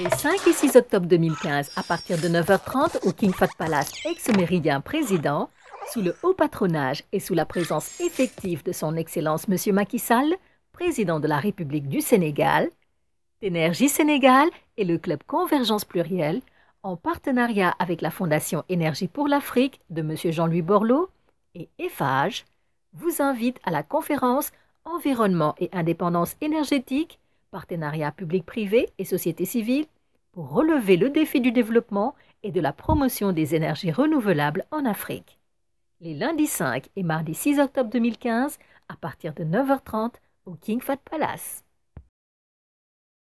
Les 5 et 6 octobre 2015, à partir de 9h30 au King Fat Palace ex-méridien président, sous le haut patronage et sous la présence effective de son Excellence Monsieur Macky Sall, président de la République du Sénégal, Énergie Sénégal et le club Convergence Pluriel, en partenariat avec la Fondation Énergie pour l'Afrique de M. Jean-Louis Borloo et EFAGE, vous invite à la conférence Environnement et indépendance énergétique partenariats public-privé et société civile, pour relever le défi du développement et de la promotion des énergies renouvelables en Afrique. Les lundis 5 et mardi 6 octobre 2015, à partir de 9h30 au King Fat Palace.